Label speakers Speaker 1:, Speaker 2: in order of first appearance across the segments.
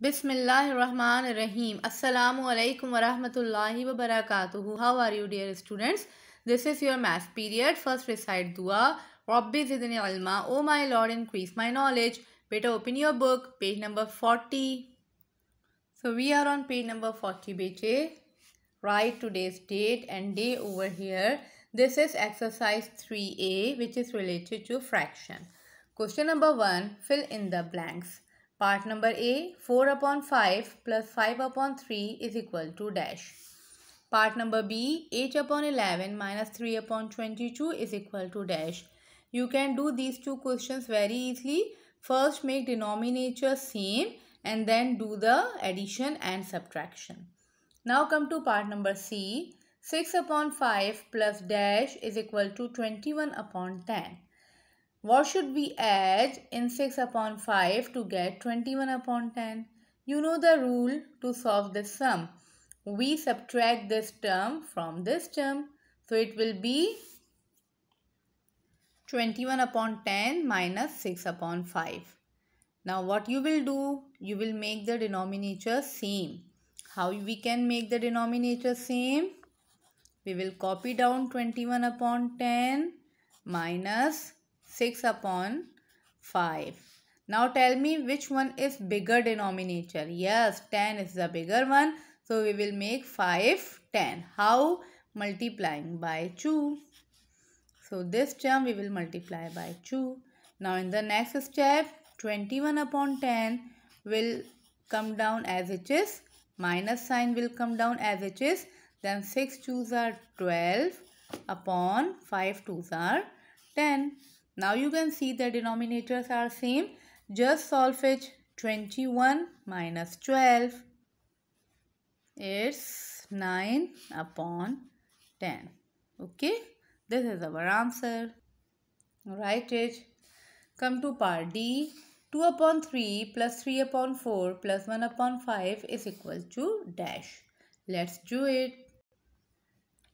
Speaker 1: Bismillah ar Rahim. Assalamu alaikum wa rahmatullahi wa barakatuhu. How are you dear students? This is your math period. First recite dua. Rabbi zidni alma. Oh my Lord increase my knowledge. Better open your book. Page number 40. So we are on page number 40 beche. Write today's date and day over here. This is exercise 3a which is related to fraction. Question number 1. Fill in the blanks. Part number A, 4 upon 5 plus 5 upon 3 is equal to dash. Part number B, 8 upon 11 minus 3 upon 22 is equal to dash. You can do these two questions very easily. First make denominator same and then do the addition and subtraction. Now come to part number C. 6 upon 5 plus dash is equal to 21 upon 10. What should we add in 6 upon 5 to get 21 upon 10? You know the rule to solve this sum. We subtract this term from this term. So it will be 21 upon 10 minus 6 upon 5. Now what you will do, you will make the denominator same. How we can make the denominator same? We will copy down 21 upon 10 minus 6 upon 5. Now tell me which one is bigger denominator. Yes, 10 is the bigger one. So we will make 5, 10. How? Multiplying by 2. So this term we will multiply by 2. Now in the next step, 21 upon 10 will come down as it is. Minus sign will come down as it is. Then 6 2s are 12 upon 5 2s are 10. Now you can see the denominators are same. Just solve it 21 minus 12. is 9 upon 10. Okay. This is our answer. Write it. Come to part D. 2 upon 3 plus 3 upon 4 plus 1 upon 5 is equal to dash. Let's do it.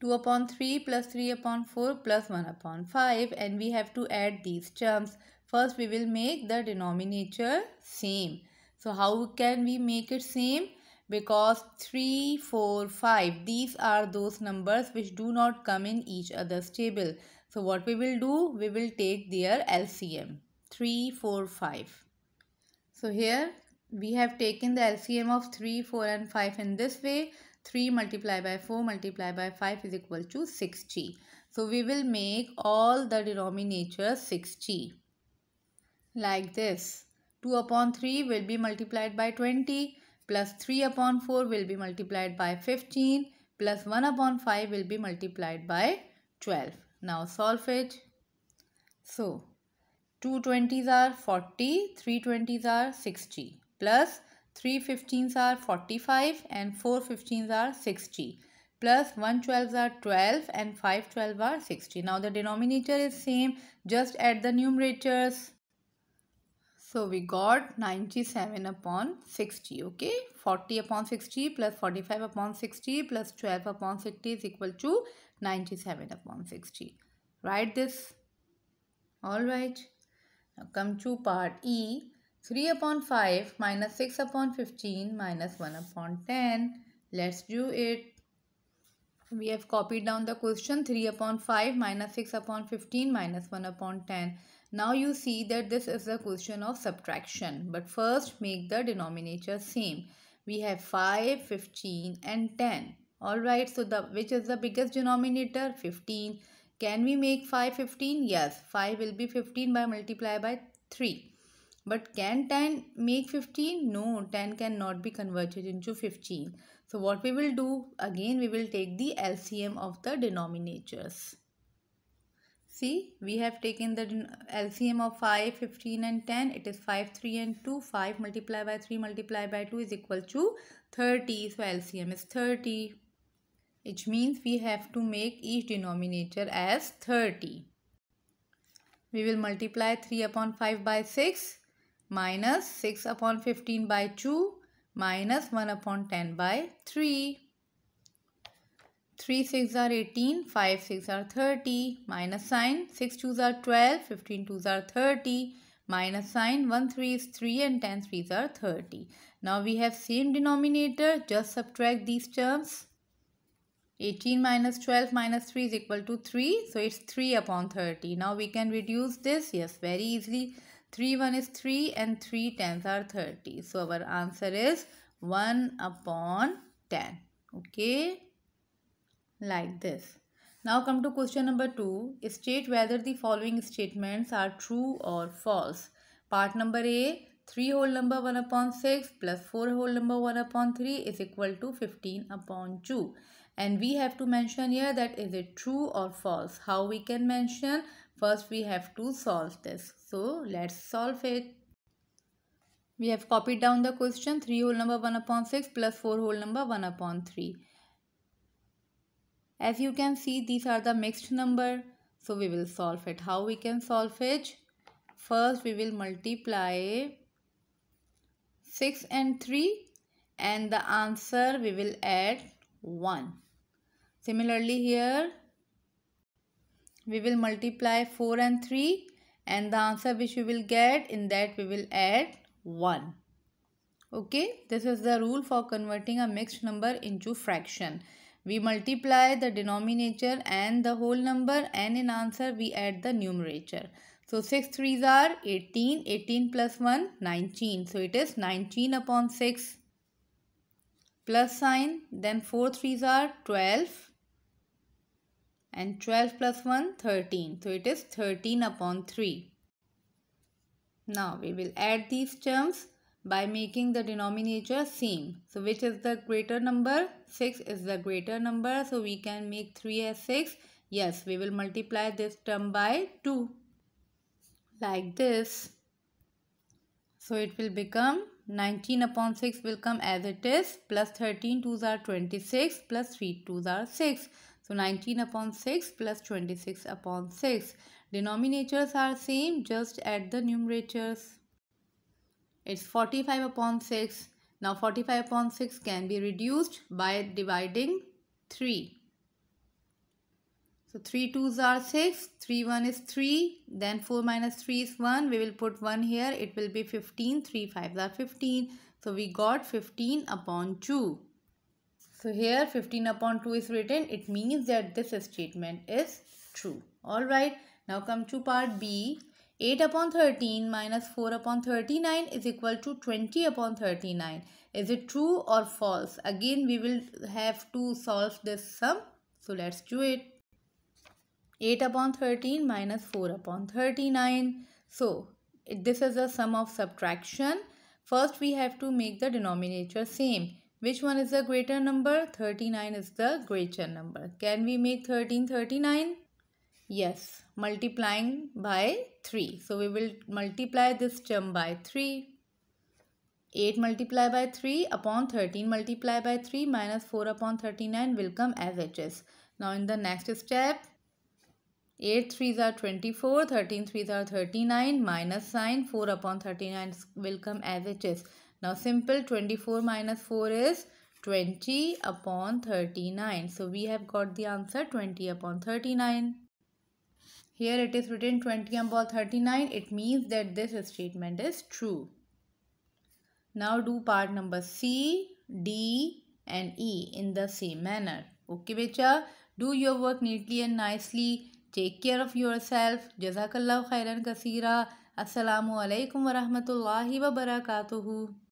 Speaker 1: 2 upon 3 plus 3 upon 4 plus 1 upon 5 and we have to add these terms. First we will make the denominator same. So how can we make it same? Because 3, 4, 5 these are those numbers which do not come in each other's table. So what we will do? We will take their LCM 3, 4, 5. So here we have taken the LCM of 3, 4 and 5 in this way. 3 multiplied by 4 multiplied by 5 is equal to 6g. So we will make all the denominators 6g. Like this. 2 upon 3 will be multiplied by 20 plus 3 upon 4 will be multiplied by 15 plus 1 upon 5 will be multiplied by 12. Now solve it. So 2 20s are 40, 3 20s are 60 plus 3 15s are 45 and 4 15s are 60 plus 1 12s are 12 and 5 12 are 60. Now the denominator is same just add the numerators. So we got 97 upon 60 okay 40 upon 60 plus 45 upon 60 plus 12 upon 60 is equal to 97 upon 60. Write this. Alright. Now come to part E 3 upon 5 minus 6 upon 15 minus 1 upon 10. Let's do it. We have copied down the question 3 upon 5 minus 6 upon 15 minus 1 upon 10. Now you see that this is the question of subtraction. But first make the denominator same. We have 5, 15 and 10. Alright, so the which is the biggest denominator? 15. Can we make 5 15? Yes, 5 will be 15 by multiply by 3. But can 10 make 15? No, 10 cannot be converted into 15. So what we will do, again we will take the LCM of the denominators. See, we have taken the LCM of 5, 15 and 10. It is 5, 3 and 2. 5 multiplied by 3 multiplied by 2 is equal to 30. So LCM is 30. Which means we have to make each denominator as 30. We will multiply 3 upon 5 by 6 minus 6 upon 15 by 2 minus 1 upon 10 by 3. 3 6 are 18, 5 6 are 30, minus sign 6 2s are 12, 15 2s are 30, minus sign 1 3 is 3 and 10 3s are 30. Now we have same denominator, just subtract these terms. 18 minus 12 minus 3 is equal to 3. So it's 3 upon 30. Now we can reduce this. Yes, very easily. 3 1 is 3 and 3 tens are 30. So our answer is 1 upon 10. Okay. Like this. Now come to question number 2. State whether the following statements are true or false. Part number A. 3 whole number 1 upon 6 plus 4 whole number 1 upon 3 is equal to 15 upon 2 and we have to mention here that is it true or false how we can mention first we have to solve this so let's solve it we have copied down the question 3 whole number 1 upon 6 plus 4 whole number 1 upon 3 as you can see these are the mixed number so we will solve it how we can solve it first we will multiply 6 and 3 and the answer we will add 1. Similarly here we will multiply 4 and 3 and the answer which we will get in that we will add 1. Okay, this is the rule for converting a mixed number into fraction. We multiply the denominator and the whole number and in answer we add the numerator. So 6 threes are 18, 18 plus 1, 19. So it is 19 upon 6 plus sign. Then 4 threes are 12 and 12 plus 1 13 so it is 13 upon 3 now we will add these terms by making the denominator same so which is the greater number 6 is the greater number so we can make 3 as 6 yes we will multiply this term by 2 like this so it will become 19 upon 6 will come as it is plus 13 2s are 26 plus 3 2s are 6 so 19 upon 6 plus 26 upon 6. Denominators are same just add the numerators. It's 45 upon 6. Now 45 upon 6 can be reduced by dividing 3. So 3 2s are 6, 3 1 is 3, then 4 minus 3 is 1. We will put 1 here, it will be 15, 3 5s are 15. So we got 15 upon 2. So here 15 upon 2 is written. It means that this statement is true. Alright. Now come to part B. 8 upon 13 minus 4 upon 39 is equal to 20 upon 39. Is it true or false? Again we will have to solve this sum. So let's do it. 8 upon 13 minus 4 upon 39. So this is a sum of subtraction. First we have to make the denominator same. Which one is the greater number? 39 is the greater number. Can we make 13 39? Yes, multiplying by 3. So we will multiply this term by 3. 8 multiply by 3 upon 13 multiply by 3 minus 4 upon 39 will come as it is. Now in the next step, 8 3s are 24, 13 3s are 39, minus sign 4 upon 39 will come as it is. Now simple 24 minus 4 is 20 upon 39. So we have got the answer 20 upon 39. Here it is written 20 upon 39. It means that this statement is true. Now do part number C, D and E in the same manner. Okay, bacha Do your work neatly and nicely. Take care of yourself. Jazakallah khairan kaseera. Assalamu alaikum wa rahmatullahi wa barakatuhu.